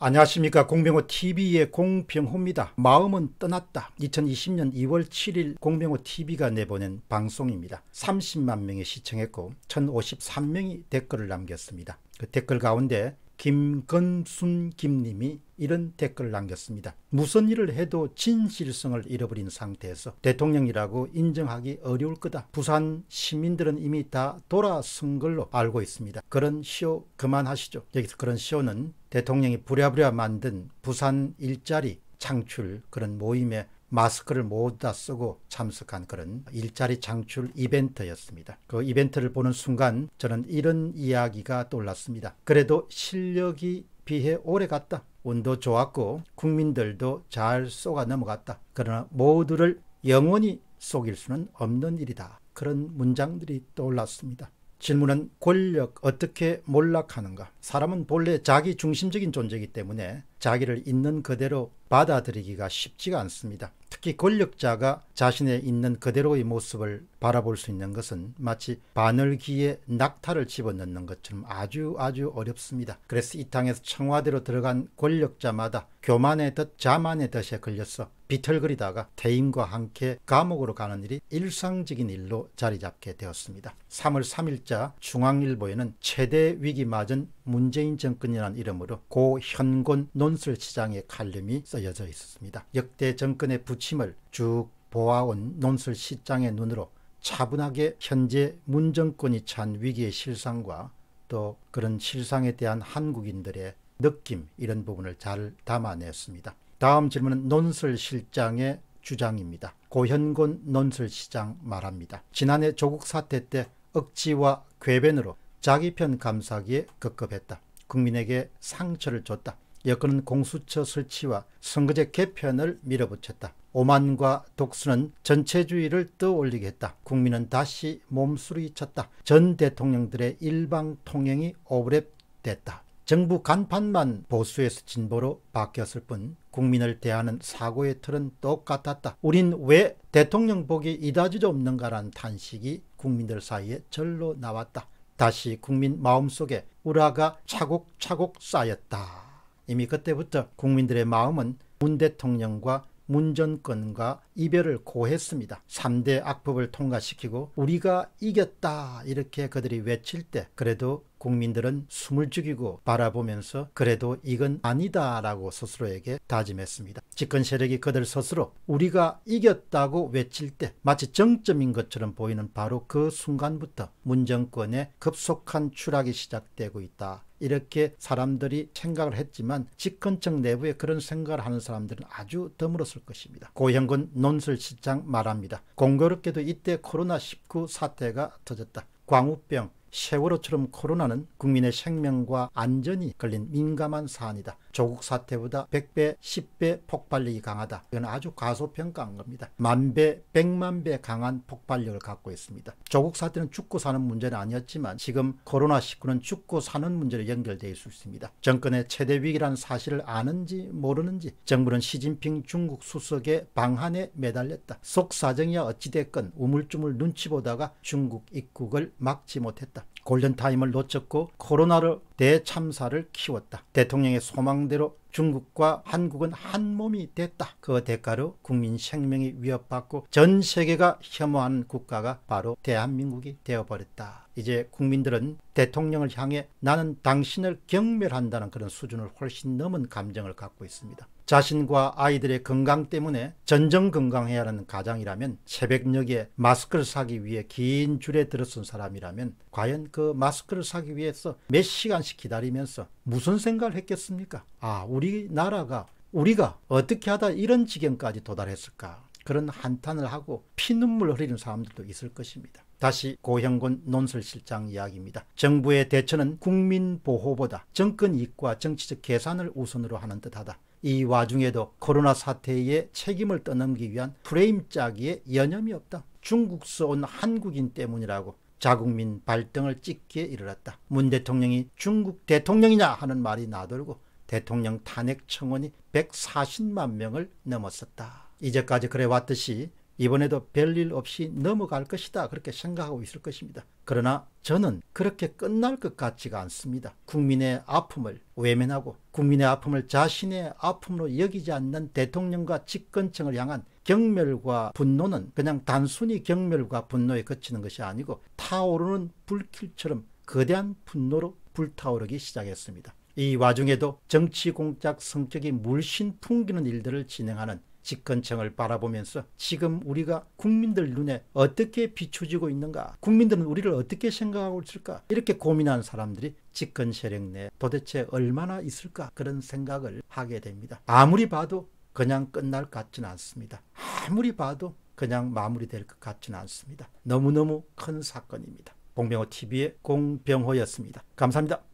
안녕하십니까 공병호 TV의 공병호입니다. 마음은 떠났다. 2020년 2월 7일 공병호 TV가 내보낸 방송입니다. 30만 명이 시청했고 1053명이 댓글을 남겼습니다. 그 댓글 가운데 김건순 김님이 이런 댓글을 남겼습니다. 무슨 일을 해도 진실성을 잃어버린 상태에서 대통령이라고 인정하기 어려울 거다. 부산 시민들은 이미 다 돌아선 걸로 알고 있습니다. 그런 쇼 그만하시죠. 여기서 그런 쇼는 대통령이 부랴부랴 만든 부산 일자리 창출 그런 모임에 마스크를 모두 다 쓰고 참석한 그런 일자리 창출 이벤트였습니다. 그 이벤트를 보는 순간 저는 이런 이야기가 떠올랐습니다. 그래도 실력이 비해 오래 갔다. 운도 좋았고 국민들도 잘 쏘가 넘어갔다. 그러나 모두를 영원히 속일 수는 없는 일이다. 그런 문장들이 떠올랐습니다. 질문은 권력 어떻게 몰락하는가? 사람은 본래 자기 중심적인 존재이기 때문에 자기를 있는 그대로 받아들이기가 쉽지가 않습니다. 특히 권력자가 자신의 있는 그대로의 모습을 바라볼 수 있는 것은 마치 바늘귀에 낙타를 집어넣는 것처럼 아주 아주 어렵습니다. 그래서 이 땅에서 청와대로 들어간 권력자마다 교만의 듯 자만의 덫에 걸려서 비틀거리다가 퇴임과 함께 감옥으로 가는 일이 일상적인 일로 자리 잡게 되었습니다. 3월 3일자 중앙일보에는 최대 위기 맞은 문재인 정권이라는 이름으로 고 현곤 논술시장의 칼럼이 쓰 쓰여져 있었습니다. 역대 정권의 부침을 쭉 보아온 논술 시장의 눈으로 차분하게 현재 문정권이 찬 위기의 실상과 또 그런 실상에 대한 한국인들의 느낌 이런 부분을 잘 담아냈습니다. 다음 질문은 논술실장의 주장입니다. 고현곤 논술시장 말합니다. 지난해 조국 사태 때 억지와 궤변으로 자기 편 감싸기에 급급했다. 국민에게 상처를 줬다. 여건은 공수처 설치와 선거제 개편을 밀어붙였다. 오만과 독수는 전체주의를 떠올리게 했다. 국민은 다시 몸수를잊혔다전 대통령들의 일방 통행이 오브랩됐다. 정부 간판만 보수에서 진보로 바뀌었을 뿐 국민을 대하는 사고의 틀은 똑같았다. 우린 왜 대통령복이 이다지도 없는가란 탄식이 국민들 사이에 절로 나왔다. 다시 국민 마음속에 우라가 차곡차곡 쌓였다. 이미 그때부터 국민들의 마음은 문 대통령과 문전권과 이별을 고했습니다. 3대 악법을 통과시키고 우리가 이겼다 이렇게 그들이 외칠 때 그래도 국민들은 숨을 죽이고 바라보면서 그래도 이건 아니다라고 스스로에게 다짐했습니다. 집권 세력이 그들 스스로 우리가 이겼다고 외칠 때 마치 정점인 것처럼 보이는 바로 그 순간부터 문정권의 급속한 추락이 시작되고 있다. 이렇게 사람들이 생각을 했지만 집권층 내부에 그런 생각을 하는 사람들은 아주 드물었을 것입니다. 고형근 논설시장 말합니다. 공교롭게도 이때 코로나19 사태가 터졌다. 광우병, 세월호처럼 코로나는 국민의 생명과 안전이 걸린 민감한 사안이다. 조국 사태보다 100배, 10배 폭발력이 강하다. 이건 아주 과소평가한 겁니다. 만배, 100만배 강한 폭발력을 갖고 있습니다. 조국 사태는 죽고 사는 문제는 아니었지만 지금 코로나19는 죽고 사는 문제로 연결되어 있을 수 있습니다. 정권의 최대 위기라는 사실을 아는지 모르는지 정부는 시진핑 중국 수석의 방한에 매달렸다. 속사정이야 어찌됐건 우물쭈물 눈치 보다가 중국 입국을 막지 못했다. 골든타임을 놓쳤고 코로나로 대참사를 키웠다. 대통령의 소망대로 중국과 한국은 한 몸이 됐다. 그 대가로 국민 생명이 위협받고 전 세계가 혐오하는 국가가 바로 대한민국이 되어버렸다. 이제 국민들은 대통령을 향해 나는 당신을 경멸한다는 그런 수준을 훨씬 넘은 감정을 갖고 있습니다. 자신과 아이들의 건강 때문에 전정 건강해야 하는 가장이라면 새벽녘에 마스크를 사기 위해 긴 줄에 들어선 사람이라면 과연 그 마스크를 사기 위해서 몇 시간씩 기다리면서 무슨 생각을 했겠습니까? 아 우리나라가 우리가 어떻게 하다 이런 지경까지 도달했을까 그런 한탄을 하고 피눈물 흐리는 사람들도 있을 것입니다. 다시 고형곤 논설실장 이야기입니다. 정부의 대처는 국민 보호보다 정권 이익과 정치적 계산을 우선으로 하는 듯하다. 이 와중에도 코로나 사태에 책임을 떠넘기 위한 프레임 짜기에 여념이 없다. 중국서 온 한국인 때문이라고 자국민 발등을 찍기에 이르렀다. 문 대통령이 중국 대통령이냐 하는 말이 나돌고 대통령 탄핵 청원이 140만 명을 넘었었다. 이제까지 그래왔듯이 이번에도 별일 없이 넘어갈 것이다 그렇게 생각하고 있을 것입니다. 그러나 저는 그렇게 끝날 것 같지가 않습니다. 국민의 아픔을 외면하고 국민의 아픔을 자신의 아픔으로 여기지 않는 대통령과 집권층을 향한 경멸과 분노는 그냥 단순히 경멸과 분노에 그치는 것이 아니고 타오르는 불길처럼 거대한 분노로 불타오르기 시작했습니다. 이 와중에도 정치 공작 성격이 물씬 풍기는 일들을 진행하는 집권층을 바라보면서 지금 우리가 국민들 눈에 어떻게 비춰지고 있는가 국민들은 우리를 어떻게 생각하고 있을까 이렇게 고민하는 사람들이 집권 세력 내 도대체 얼마나 있을까 그런 생각을 하게 됩니다. 아무리 봐도 그냥 끝날 것 같지는 않습니다. 아무리 봐도 그냥 마무리될 것 같지는 않습니다. 너무너무 큰 사건입니다. 공병호 TV의 공병호였습니다. 감사합니다.